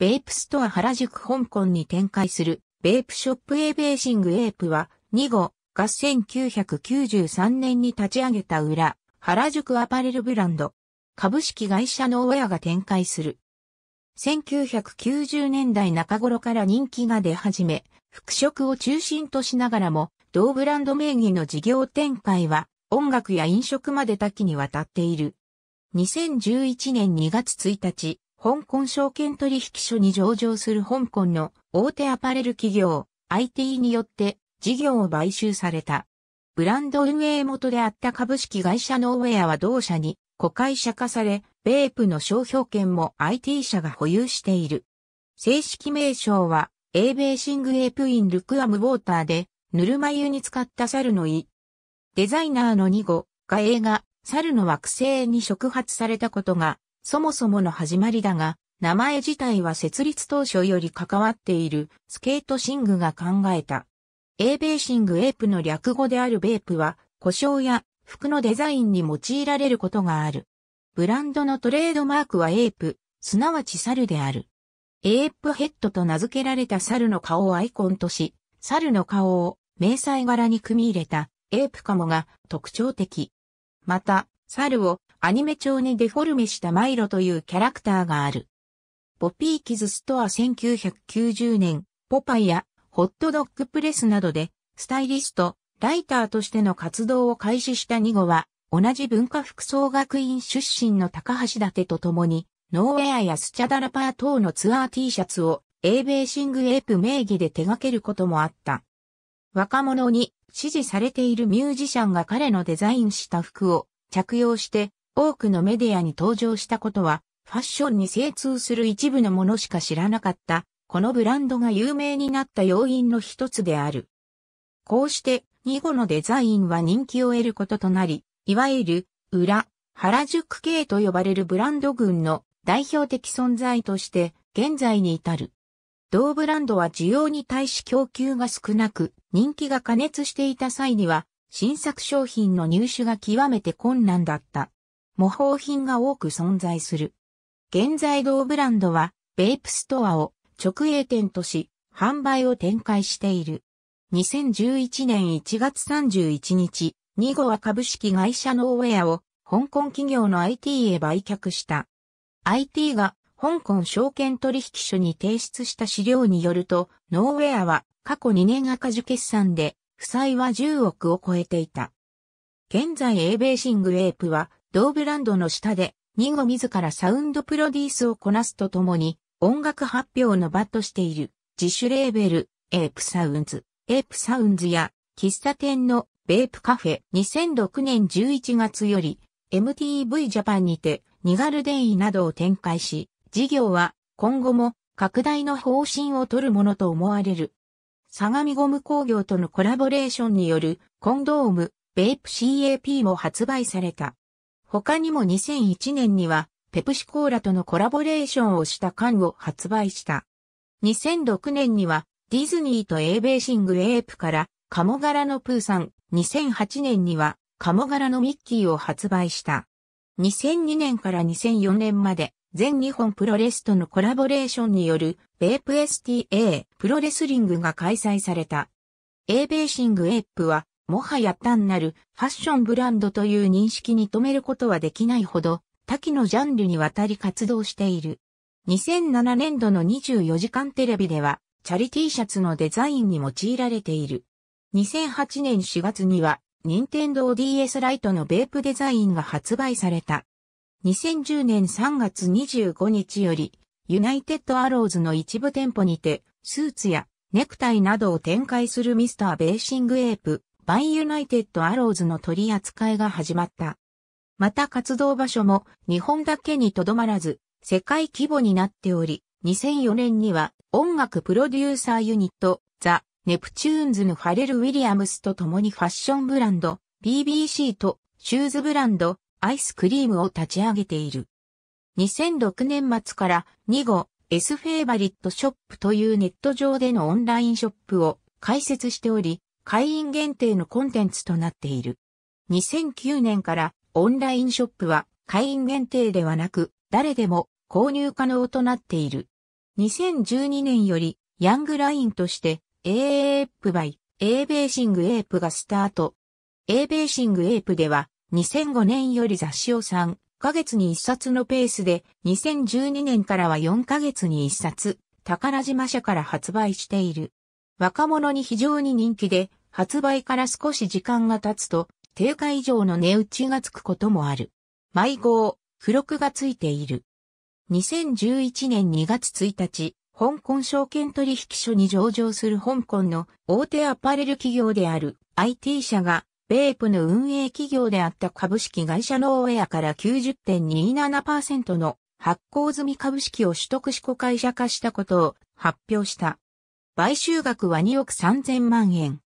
ベープストア原宿香港に展開する、ベープショップエーベーシングエープは、2号が1993年に立ち上げた裏、原宿アパレルブランド、株式会社の親が展開する。1990年代中頃から人気が出始め、服飾を中心としながらも、同ブランド名義の事業展開は、音楽や飲食まで多岐にわたっている。2011年2月1日、香港証券取引所に上場する香港の大手アパレル企業 IT によって事業を買収された。ブランド運営元であった株式会社ノーウェアは同社に子会社化され、ベープの商標権も IT 社が保有している。正式名称は、エーベーシングエープインルクアムウォーターで、ぬるま湯に使った猿の胃。デザイナーのニゴが映画、猿の惑星に触発されたことがそもそもの始まりだが、名前自体は設立当初より関わっているスケートシングが考えた。エーベーシングエープの略語であるベープは、故障や服のデザインに用いられることがある。ブランドのトレードマークはエープ、すなわち猿である。エープヘッドと名付けられた猿の顔をアイコンとし、猿の顔を迷彩柄に組み入れたエープカモが特徴的。また、猿をアニメ調にデフォルメしたマイロというキャラクターがある。ポピーキズストア1990年、ポパイやホットドッグプレスなどで、スタイリスト、ライターとしての活動を開始したニゴは、同じ文化服装学院出身の高橋立と共に、ノーウェアやスチャダラパー等のツアー T シャツを、英米シングエープ名義で手掛けることもあった。若者に支持されているミュージシャンが彼のデザインした服を着用して多くのメディアに登場したことは、ファッションに精通する一部のものしか知らなかった、このブランドが有名になった要因の一つである。こうして、2ゴのデザインは人気を得ることとなり、いわゆる、裏、原宿系と呼ばれるブランド群の代表的存在として、現在に至る。同ブランドは需要に対し供給が少なく、人気が加熱していた際には、新作商品の入手が極めて困難だった。模倣品が多く存在する。現在同ブランドは、ベイプストアを直営店とし、販売を展開している。2011年1月31日、ニゴは株式会社ノーウェアを香港企業の IT へ売却した。IT が香港証券取引所に提出した資料によると、ノーウェアは過去2年赤字決算で負債は10億を超えていた。現在エーベーシングエープは、同ブランドの下で、ニゴ自らサウンドプロデュースをこなすとともに、音楽発表の場としている、自主レーベル、エープサウンズ、エープサウンズや、喫茶店のベープカフェ2006年11月より MTV ジャパンにてニガルデイなどを展開し、事業は今後も拡大の方針を取るものと思われる。相模ゴム工業とのコラボレーションによるコンドーム、ベイプ CAP も発売された。他にも2001年にはペプシコーラとのコラボレーションをした缶を発売した。2006年にはディズニーとエーベーシングエープからカモ柄のプーさん、2008年にはカモ柄のミッキーを発売した。2002年から2004年まで全日本プロレスとのコラボレーションによる、ベープ STA プロレスリングが開催された。A ベーシングエープは、もはや単なるファッションブランドという認識に止めることはできないほど、多岐のジャンルにわたり活動している。2007年度の24時間テレビでは、チャリ T シャツのデザインに用いられている。2008年4月には、任天堂 DS ライトのベープデザインが発売された。2010年3月25日より、ユナイテッドアローズの一部店舗にて、スーツやネクタイなどを展開するミスターベーシングエープ、バイユナイテッドアローズの取り扱いが始まった。また活動場所も日本だけにとどまらず、世界規模になっており、2004年には音楽プロデューサーユニット、ザ・ネプチューンズのファレル・ウィリアムスと共にファッションブランド、BBC とシューズブランド、アイスクリームを立ち上げている。2006年末から2号 S フェイバリットショップというネット上でのオンラインショップを開設しており、会員限定のコンテンツとなっている。2009年からオンラインショップは会員限定ではなく、誰でも購入可能となっている。2012年よりヤングラインとして AAP by A ベーシングエープがスタート。A ベーシングエープでは2005年より雑誌を3ヶ月に1冊のペースで、2012年からは4ヶ月に1冊、宝島社から発売している。若者に非常に人気で、発売から少し時間が経つと、定価以上の値打ちがつくこともある。毎号、付録がついている。2011年2月1日、香港証券取引所に上場する香港の大手アパレル企業である IT 社がベープの運営企業であった株式会社ノーウェアから90.27%の発行済み株式を取得し子会社化したことを発表した。買収額は2億3000万円。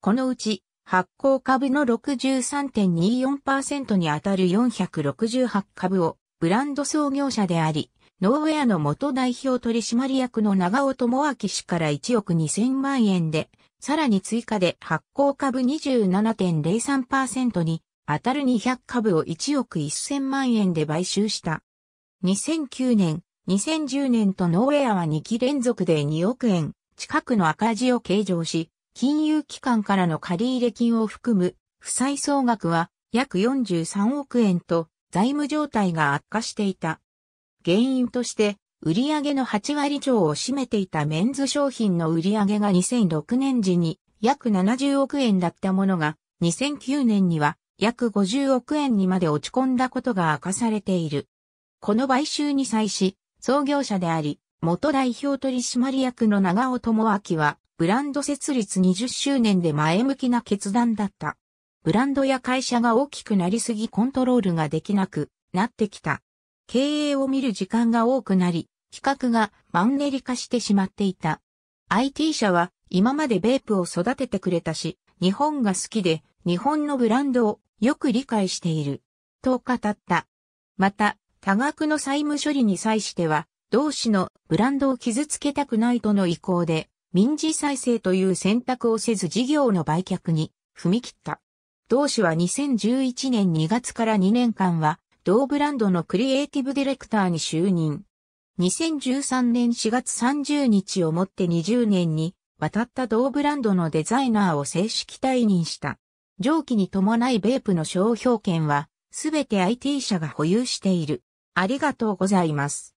このうち発行株の63.24%にあたる468株をブランド創業者であり、ノーウェアの元代表取締役の長尾智明氏から1億2000万円でさらに追加で発行株27.03%に当たる200株を1億1000万円で買収した。2009年、2010年とノーウェアは2期連続で2億円近くの赤字を計上し、金融機関からの借入金を含む負債総額は約43億円と財務状態が悪化していた。原因として売上の8割超を占めていたメンズ商品の売上が2006年時に約70億円だったものが、2009年には約50億円にまで落ち込んだことが明かされている。この買収に際し、創業者であり、元代表取締役の長尾智明は、ブランド設立20周年で前向きな決断だった。ブランドや会社が大きくなりすぎコントロールができなくなってきた。経営を見る時間が多くなり、企画がマンネリ化してしまっていた。IT 社は今までベープを育ててくれたし、日本が好きで日本のブランドをよく理解している。と語った。また、多額の債務処理に際しては、同志のブランドを傷つけたくないとの意向で、民事再生という選択をせず事業の売却に踏み切った。同志は2011年2月から2年間は、同ブランドのクリエイティブディレクターに就任。2013年4月30日をもって20年に渡った同ブランドのデザイナーを正式退任した。上記に伴いベープの商標権はすべて IT 社が保有している。ありがとうございます。